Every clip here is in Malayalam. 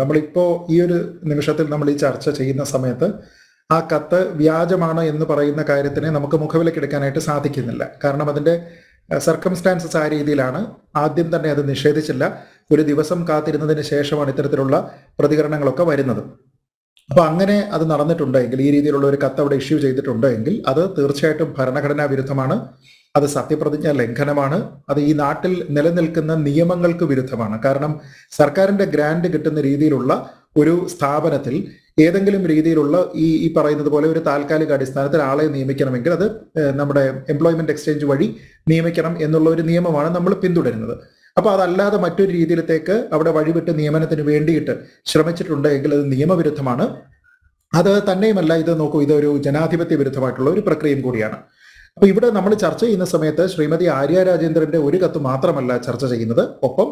നമ്മളിപ്പോൾ ഈ ഒരു നിമിഷത്തിൽ നമ്മൾ ഈ ചർച്ച ചെയ്യുന്ന സമയത്ത് ആ കത്ത് വ്യാജമാണ് എന്ന് പറയുന്ന കാര്യത്തിനെ നമുക്ക് മുഖവിലക്കെടുക്കാനായിട്ട് സാധിക്കുന്നില്ല കാരണം അതിൻ്റെ സർക്കംസ്റ്റാൻസസ് ആ രീതിയിലാണ് ആദ്യം തന്നെ അത് നിഷേധിച്ചില്ല ഒരു ദിവസം കാത്തിരുന്നതിന് ശേഷമാണ് ഇത്തരത്തിലുള്ള പ്രതികരണങ്ങളൊക്കെ വരുന്നത് അപ്പോൾ അങ്ങനെ അത് നടന്നിട്ടുണ്ടെങ്കിൽ ഈ രീതിയിലുള്ള ഒരു കത്ത് അവിടെ ഇഷ്യൂ ചെയ്തിട്ടുണ്ടെങ്കിൽ അത് തീർച്ചയായിട്ടും ഭരണഘടനാ വിരുദ്ധമാണ് അത് സത്യപ്രതിജ്ഞ ലംഘനമാണ് അത് ഈ നാട്ടിൽ നിലനിൽക്കുന്ന നിയമങ്ങൾക്ക് വിരുദ്ധമാണ് കാരണം സർക്കാരിന്റെ ഗ്രാൻഡ് കിട്ടുന്ന രീതിയിലുള്ള ഒരു സ്ഥാപനത്തിൽ ഏതെങ്കിലും രീതിയിലുള്ള ഈ ഈ പറയുന്നത് പോലെ ഒരു താൽക്കാലിക അടിസ്ഥാനത്തിൽ ആളെ നിയമിക്കണമെങ്കിൽ അത് നമ്മുടെ എംപ്ലോയ്മെന്റ് എക്സ്ചേഞ്ച് വഴി നിയമിക്കണം എന്നുള്ള ഒരു നിയമമാണ് നമ്മൾ പിന്തുടരുന്നത് അപ്പൊ അതല്ലാതെ മറ്റൊരു രീതിയിലത്തേക്ക് അവിടെ വഴിവിട്ട് നിയമനത്തിന് വേണ്ടിയിട്ട് ശ്രമിച്ചിട്ടുണ്ട് എങ്കിൽ അത് നിയമവിരുദ്ധമാണ് അത് തന്നെയുമല്ല ഇത് നോക്കൂ ഇതൊരു ജനാധിപത്യ വിരുദ്ധമായിട്ടുള്ള ഒരു പ്രക്രിയയും കൂടിയാണ് അപ്പൊ ഇവിടെ നമ്മൾ ചർച്ച ചെയ്യുന്ന സമയത്ത് ശ്രീമതി ആര്യ രാജേന്ദ്രന്റെ ഒരു കത്ത് മാത്രമല്ല ചർച്ച ചെയ്യുന്നത് ഒപ്പം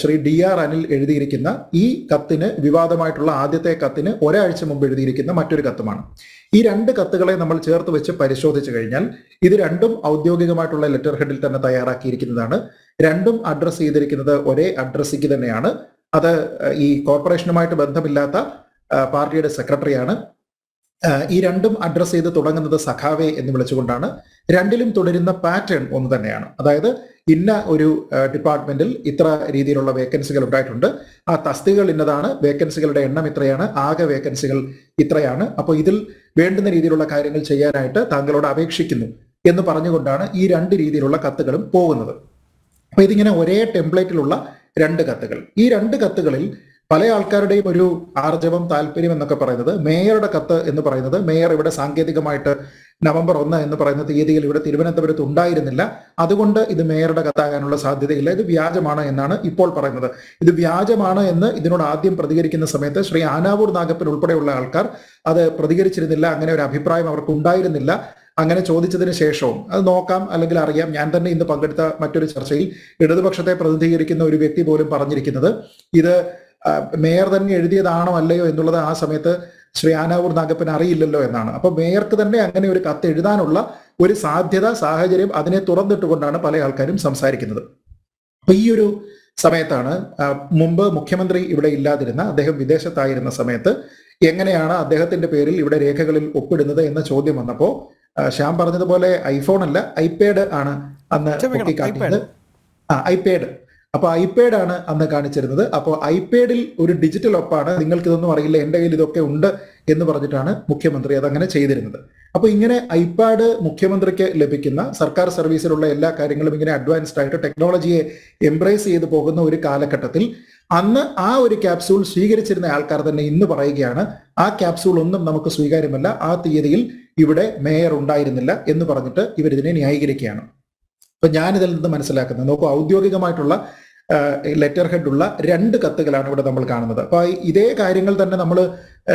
ശ്രീ ഡി ആർ അനിൽ എഴുതിയിരിക്കുന്ന ഈ കത്തിന് വിവാദമായിട്ടുള്ള ആദ്യത്തെ കത്തിന് ഒരാഴ്ച മുമ്പ് എഴുതിയിരിക്കുന്ന മറ്റൊരു കത്തുമാണ് ഈ രണ്ട് കത്തുകളെ നമ്മൾ ചേർത്ത് വെച്ച് പരിശോധിച്ചു കഴിഞ്ഞാൽ ഇത് രണ്ടും ഔദ്യോഗികമായിട്ടുള്ള ലെറ്റർ ഹെഡിൽ തന്നെ തയ്യാറാക്കിയിരിക്കുന്നതാണ് രണ്ടും അഡ്രസ്സ് ചെയ്തിരിക്കുന്നത് ഒരേ അഡ്രസ്സിക്ക് തന്നെയാണ് അത് ഈ കോർപ്പറേഷനുമായിട്ട് ബന്ധമില്ലാത്ത പാർട്ടിയുടെ സെക്രട്ടറിയാണ് ഈ രണ്ടും അഡ്രസ്സ് ചെയ്ത് തുടങ്ങുന്നത് സഖാവേ എന്ന് വിളിച്ചുകൊണ്ടാണ് രണ്ടിലും തുടരുന്ന പാറ്റേൺ ഒന്ന് തന്നെയാണ് അതായത് ഇന്ന ഒരു ഡിപ്പാർട്ട്മെന്റിൽ ഇത്ര രീതിയിലുള്ള വേക്കൻസികൾ ഉണ്ടായിട്ടുണ്ട് ആ തസ്തികൾ ഇന്നതാണ് വേക്കൻസികളുടെ എണ്ണം ഇത്രയാണ് ആകെ വേക്കൻസികൾ ഇത്രയാണ് അപ്പോൾ ഇതിൽ വേണ്ടുന്ന രീതിയിലുള്ള കാര്യങ്ങൾ ചെയ്യാനായിട്ട് താങ്കളോട് അപേക്ഷിക്കുന്നു എന്ന് പറഞ്ഞുകൊണ്ടാണ് ഈ രണ്ട് രീതിയിലുള്ള കത്തുകളും പോകുന്നത് അപ്പോൾ ഇതിങ്ങനെ ഒരേ ടെംപ്ലേറ്റിലുള്ള രണ്ട് കത്തുകൾ ഈ രണ്ട് കത്തുകളിൽ പല ആൾക്കാരുടെയും ഒരു ആർജവം താല്പര്യം എന്നൊക്കെ പറയുന്നത് മേയറുടെ കത്ത് എന്ന് പറയുന്നത് മേയർ ഇവിടെ സാങ്കേതികമായിട്ട് നവംബർ ഒന്ന് എന്ന് പറയുന്ന തീയതിയിൽ ഇവിടെ തിരുവനന്തപുരത്ത് ഉണ്ടായിരുന്നില്ല അതുകൊണ്ട് ഇത് മേയറുടെ കത്താകാനുള്ള സാധ്യതയില്ല ഇത് വ്യാജമാണ് എന്നാണ് ഇപ്പോൾ പറയുന്നത് ഇത് വ്യാജമാണ് എന്ന് ഇതിനോട് ആദ്യം പ്രതികരിക്കുന്ന സമയത്ത് ശ്രീ ആനാവൂർ നാഗപ്പൻ ഉൾപ്പെടെയുള്ള ആൾക്കാർ അത് പ്രതികരിച്ചിരുന്നില്ല അങ്ങനെ ഒരു അഭിപ്രായം അവർക്ക് ഉണ്ടായിരുന്നില്ല അങ്ങനെ ചോദിച്ചതിന് ശേഷവും അത് നോക്കാം അല്ലെങ്കിൽ അറിയാം ഞാൻ തന്നെ ഇന്ന് പങ്കെടുത്ത മറ്റൊരു ചർച്ചയിൽ ഇടതുപക്ഷത്തെ പ്രതിനിധീകരിക്കുന്ന ഒരു വ്യക്തി പോലും പറഞ്ഞിരിക്കുന്നത് ഇത് മേയർ തന്നെ എഴുതിയതാണോ അല്ലയോ എന്നുള്ളത് ആ സമയത്ത് ശ്രീ ആനാവൂർ അറിയില്ലല്ലോ എന്നാണ് അപ്പൊ മേയർക്ക് തന്നെ അങ്ങനെ ഒരു കത്ത് എഴുതാനുള്ള ഒരു സാധ്യത സാഹചര്യം അതിനെ തുറന്നിട്ടുകൊണ്ടാണ് പല ആൾക്കാരും സംസാരിക്കുന്നത് അപ്പൊ ഈ ഒരു സമയത്താണ് മുമ്പ് മുഖ്യമന്ത്രി ഇവിടെ ഇല്ലാതിരുന്ന അദ്ദേഹം വിദേശത്തായിരുന്ന സമയത്ത് എങ്ങനെയാണ് അദ്ദേഹത്തിന്റെ പേരിൽ ഇവിടെ രേഖകളിൽ ഒപ്പിടുന്നത് എന്ന ചോദ്യം വന്നപ്പോൾ ശ്യാം പറഞ്ഞതുപോലെ ഐഫോൺ അല്ല ഐപാഡ് ആണ് അന്ന് ആ ഐപാഡ് അപ്പോൾ ഐപാഡ് ആണ് അന്ന് കാണിച്ചിരുന്നത് അപ്പോൾ ഐപാഡിൽ ഒരു ഡിജിറ്റൽ ഒപ്പാണ് നിങ്ങൾക്ക് ഇതൊന്നും അറിയില്ല എൻ്റെ കയ്യിൽ ഇതൊക്കെ ഉണ്ട് എന്ന് പറഞ്ഞിട്ടാണ് മുഖ്യമന്ത്രി അതങ്ങനെ ചെയ്തിരുന്നത് അപ്പോൾ ഇങ്ങനെ ഐപാഡ് മുഖ്യമന്ത്രിക്ക് ലഭിക്കുന്ന സർക്കാർ സർവീസിലുള്ള എല്ലാ കാര്യങ്ങളും ഇങ്ങനെ അഡ്വാൻസ്ഡ് ആയിട്ട് ടെക്നോളജിയെ എംബ്രേസ് ചെയ്തു പോകുന്ന ഒരു കാലഘട്ടത്തിൽ അന്ന് ആ ഒരു ക്യാപ്സൂൾ സ്വീകരിച്ചിരുന്ന ആൾക്കാർ തന്നെ ഇന്ന് പറയുകയാണ് ആ ക്യാപ്സൂൾ ഒന്നും നമുക്ക് സ്വീകാര്യമല്ല ആ തീയതിയിൽ ഇവിടെ മേയർ ഉണ്ടായിരുന്നില്ല എന്ന് പറഞ്ഞിട്ട് ഇവരിതിനെ ന്യായീകരിക്കുകയാണ് അപ്പൊ ഞാനിതിൽ നിന്ന് മനസ്സിലാക്കുന്നത് നോക്കൂ ഔദ്യോഗികമായിട്ടുള്ള ലെറ്റർ ഹെഡുള്ള രണ്ട് കത്തുകളാണ് ഇവിടെ നമ്മൾ കാണുന്നത് അപ്പോൾ ഇതേ കാര്യങ്ങൾ തന്നെ നമ്മൾ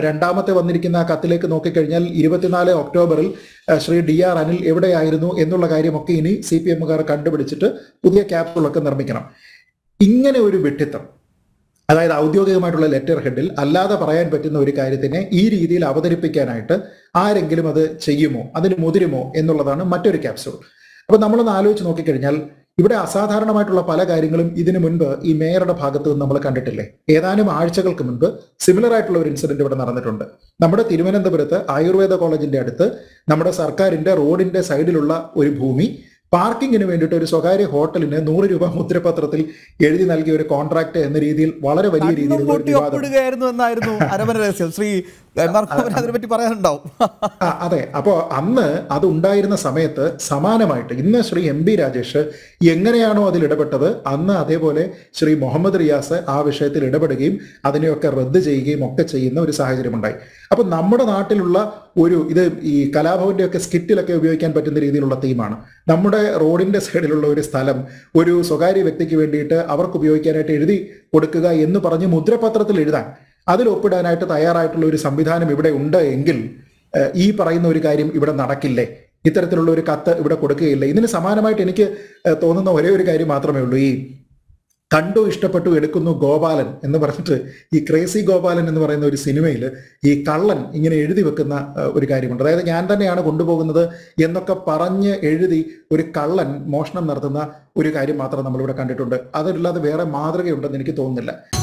രണ്ടാമത്തെ വന്നിരിക്കുന്ന കത്തിലേക്ക് നോക്കിക്കഴിഞ്ഞാൽ ഇരുപത്തിനാല് ഒക്ടോബറിൽ ശ്രീ ഡി ആർ അനിൽ എവിടെയായിരുന്നു എന്നുള്ള കാര്യമൊക്കെ ഇനി സി പി എമ്മുകാർ കണ്ടുപിടിച്ചിട്ട് പുതിയ ക്യാപ്സുകളൊക്കെ നിർമ്മിക്കണം ഇങ്ങനെ ഒരു വെട്ടിത്തം അതായത് ഔദ്യോഗികമായിട്ടുള്ള ലെറ്റർ ഹെഡിൽ അല്ലാതെ പറയാൻ പറ്റുന്ന ഒരു കാര്യത്തിനെ ഈ രീതിയിൽ അവതരിപ്പിക്കാനായിട്ട് ആരെങ്കിലും അത് ചെയ്യുമോ അതിന് മുതിരുമോ എന്നുള്ളതാണ് മറ്റൊരു ക്യാപ്സൂൾ അപ്പൊ നമ്മളൊന്ന് ആലോചിച്ച് നോക്കിക്കഴിഞ്ഞാൽ ഇവിടെ അസാധാരണമായിട്ടുള്ള പല കാര്യങ്ങളും ഇതിനു മുൻപ് ഈ മേയറുടെ ഭാഗത്ത് നിന്ന് നമ്മൾ കണ്ടിട്ടില്ലേ ഏതാനും ആഴ്ചകൾക്ക് മുൻപ് സിമിലർ ആയിട്ടുള്ള ഒരു ഇൻസിഡന്റ് ഇവിടെ നടന്നിട്ടുണ്ട് നമ്മുടെ തിരുവനന്തപുരത്ത് ആയുർവേദ കോളേജിന്റെ അടുത്ത് നമ്മുടെ സർക്കാരിന്റെ റോഡിന്റെ സൈഡിലുള്ള ഒരു ഭൂമി പാർക്കിങ്ങിന് വേണ്ടിയിട്ട് ഒരു സ്വകാര്യ ഹോട്ടലിന് നൂറ് രൂപ മുദ്രപത്രത്തിൽ എഴുതി നൽകിയ ഒരു കോൺട്രാക്ട് എന്ന രീതിയിൽ വളരെ വലിയ രീതിയിൽ ശ്രീ അതെ അപ്പോൾ അന്ന് അത് ഉണ്ടായിരുന്ന സമയത്ത് സമാനമായിട്ട് ഇന്ന് ശ്രീ എം ബി രാജേഷ് എങ്ങനെയാണോ അതിൽ ഇടപെട്ടത് അന്ന് അതേപോലെ ശ്രീ മുഹമ്മദ് റിയാസ് ആ വിഷയത്തിൽ ഇടപെടുകയും അതിനെയൊക്കെ റദ്ദ് ചെയ്യുകയും ഒക്കെ ചെയ്യുന്ന ഒരു സാഹചര്യം ഉണ്ടായി അപ്പോൾ നമ്മുടെ നാട്ടിലുള്ള ഒരു ഇത് ഈ കലാഭവന്റെ ഒക്കെ സ്കിറ്റിലൊക്കെ ഉപയോഗിക്കാൻ പറ്റുന്ന രീതിയിലുള്ള തീമാണ് നമ്മുടെ റോഡിന്റെ സൈഡിലുള്ള ഒരു സ്ഥലം ഒരു സ്വകാര്യ വ്യക്തിക്ക് വേണ്ടിയിട്ട് അവർക്ക് ഉപയോഗിക്കാനായിട്ട് എഴുതി കൊടുക്കുക എന്ന് പറഞ്ഞ് മുദ്രപത്രത്തിൽ എഴുതാൻ അതിൽ ഒപ്പിടാനായിട്ട് തയ്യാറായിട്ടുള്ള ഒരു സംവിധാനം ഇവിടെ ഉണ്ട് എങ്കിൽ ഈ പറയുന്ന ഒരു കാര്യം ഇവിടെ നടക്കില്ലേ ഇത്തരത്തിലുള്ള ഒരു കത്ത് ഇവിടെ കൊടുക്കുകയില്ല ഇതിന് സമാനമായിട്ട് എനിക്ക് തോന്നുന്ന ഒരേ ഒരു കാര്യം മാത്രമേ ഉള്ളൂ ഈ കണ്ടു ഇഷ്ടപ്പെട്ടു എടുക്കുന്നു ഗോപാലൻ എന്ന് പറഞ്ഞിട്ട് ഈ ക്രേസി ഗോപാലൻ എന്ന് പറയുന്ന ഒരു സിനിമയിൽ ഈ കള്ളൻ ഇങ്ങനെ എഴുതി വെക്കുന്ന ഒരു കാര്യമുണ്ട് അതായത് ഞാൻ തന്നെയാണ് കൊണ്ടുപോകുന്നത് എന്നൊക്കെ പറഞ്ഞ് എഴുതി ഒരു കള്ളൻ മോഷണം നടത്തുന്ന ഒരു കാര്യം മാത്രം നമ്മളിവിടെ കണ്ടിട്ടുണ്ട് അതല്ലാതെ വേറെ മാതൃകയുണ്ടെന്ന് എനിക്ക് തോന്നുന്നില്ല